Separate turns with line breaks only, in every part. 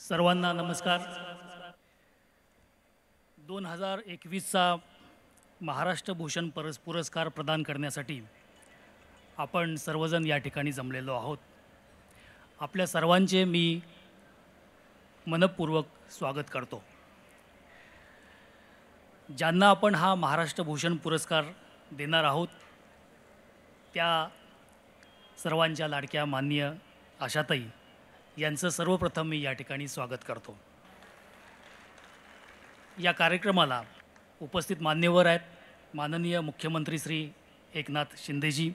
सर्वांना नमस्कार दोन हजार एकवीसचा महाराष्ट्र भूषण परस पुरस्कार प्रदान करण्यासाठी आपण सर्वजण या ठिकाणी जमलेलो आहोत आपल्या सर्वांचे मी मनपूर्वक स्वागत करतो ज्यांना आपण हा महाराष्ट्र भूषण पुरस्कार देणार आहोत त्या सर्वांच्या लाडक्या मान्य आशाताई यांचं सर्वप्रथम मी या ठिकाणी स्वागत करतो या कार्यक्रमाला उपस्थित मान्यवर आहेत माननीय मुख्यमंत्री श्री एकनाथ शिंदेजी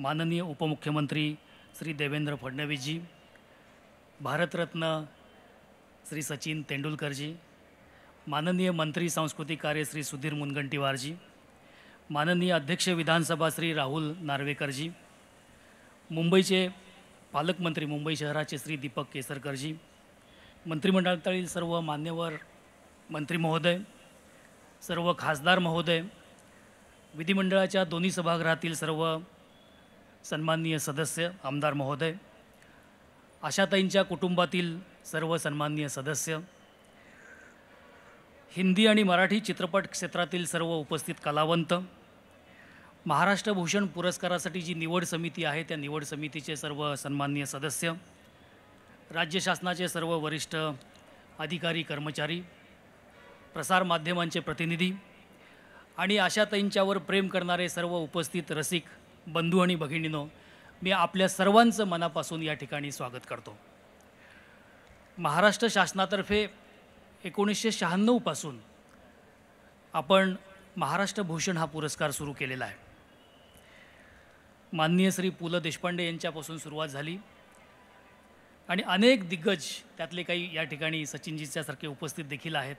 माननीय उपमुख्यमंत्री श्री देवेंद्र फडणवीसजी भारतरत्न श्री सचिन तेंडुलकरजी माननीय मंत्री सांस्कृतिक कार्य श्री सुधीर मुनगंटीवारजी माननीय अध्यक्ष विधानसभा श्री राहुल नार्वेकरजी मुंबईचे पालकमंत्री मुंबई शहराचे श्री दीपक केसरकरजी मंत्रिमंडळातील सर्व मान्यवर मंत्री महोदय सर्व खासदार महोदय विधिमंडळाच्या दोन्ही सभागृहातील सर्व सन्माननीय सदस्य आमदार महोदय आशाताईंच्या कुटुंबातील सर्व सन्माननीय सदस्य हिंदी आणि मराठी चित्रपट क्षेत्रातील सर्व उपस्थित कलावंत महाराष्ट्र भूषण पुरस्कारासाठी जी निवड समिती आहे त्या निवड समितीचे सर्व सन्माननीय सदस्य राज्य शासनाचे सर्व वरिष्ठ अधिकारी कर्मचारी प्रसारमाध्यमांचे प्रतिनिधी आणि आशाताईंच्यावर प्रेम करणारे सर्व उपस्थित रसिक बंधू आणि भगिनीनो मी आपल्या सर्वांचं मनापासून या ठिकाणी स्वागत करतो महाराष्ट्र शासनातर्फे एकोणीसशे शहाण्णवपासून आपण महाराष्ट्र भूषण हा पुरस्कार सुरू केलेला आहे माननीय श्री पु ल देशपांडे यांच्यापासून सुरुवात झाली आणि अनेक दिग्गज त्यातले काही या ठिकाणी सचिनजीच्यासारखे उपस्थित देखील आहेत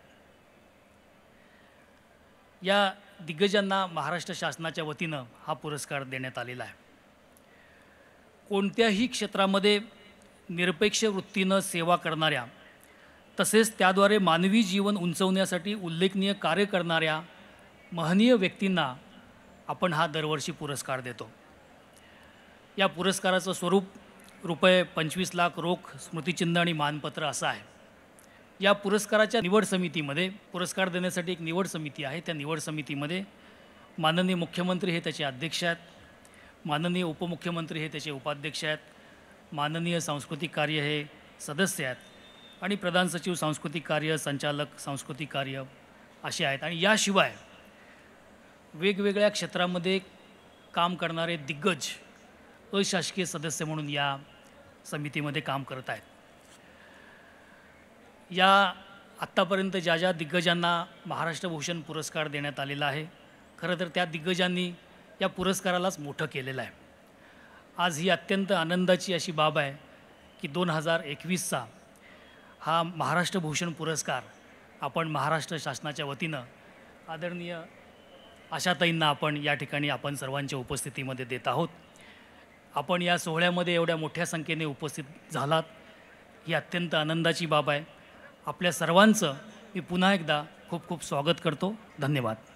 या दिग्गजांना महाराष्ट्र शासनाच्या वतीनं हा पुरस्कार देण्यात आलेला आहे कोणत्याही क्षेत्रामध्ये निरपेक्ष वृत्तीनं सेवा करणाऱ्या तसेच त्याद्वारे मानवी जीवन उंचवण्यासाठी उल्लेखनीय कार्य करणाऱ्या महनीय व्यक्तींना आपण हा दरवर्षी पुरस्कार देतो या पुरस्काराचं स्वरूप रुपये पंचवीस लाख रोख स्मृतिचिन्ह आणि मानपत्र असं आहे या पुरस्काराच्या निवड समितीमध्ये पुरस्कार देण्यासाठी एक निवड समिती आहे त्या निवड समितीमध्ये माननीय मुख्यमंत्री हे त्याचे अध्यक्ष आहेत माननीय उपमुख्यमंत्री हे त्याचे उपाध्यक्ष आहेत माननीय सांस्कृतिक कार्य हे सदस्य आहेत आणि प्रधान सचिव सांस्कृतिक कार्य संचालक सांस्कृतिक कार्य असे आहेत आणि याशिवाय वेगवेगळ्या क्षेत्रामध्ये काम करणारे दिग्गज अशासकीय सदस्य म्हणून या समितीमध्ये काम करत आहेत या आत्तापर्यंत ज्या ज्या दिग्गजांना भूषण पुरस्कार देण्यात आलेला आहे खरं तर त्या दिग्गजांनी या पुरस्कारालाच मोठं केलेलं आहे आज ही अत्यंत आनंदाची अशी बाब आहे की दोन हजार एकवीसचा हा भूषण पुरस्कार आपण महाराष्ट्र शासनाच्या वतीनं आदरणीय आशाताईंना आपण या ठिकाणी आपण सर्वांच्या उपस्थितीमध्ये देत आहोत आपण या सोहळ्यामध्ये एवढ्या मोठ्या संख्येने उपस्थित झालात ही अत्यंत आनंदाची बाब आहे आपल्या सर्वांचं मी पुन्हा एकदा खूप खूप स्वागत करतो धन्यवाद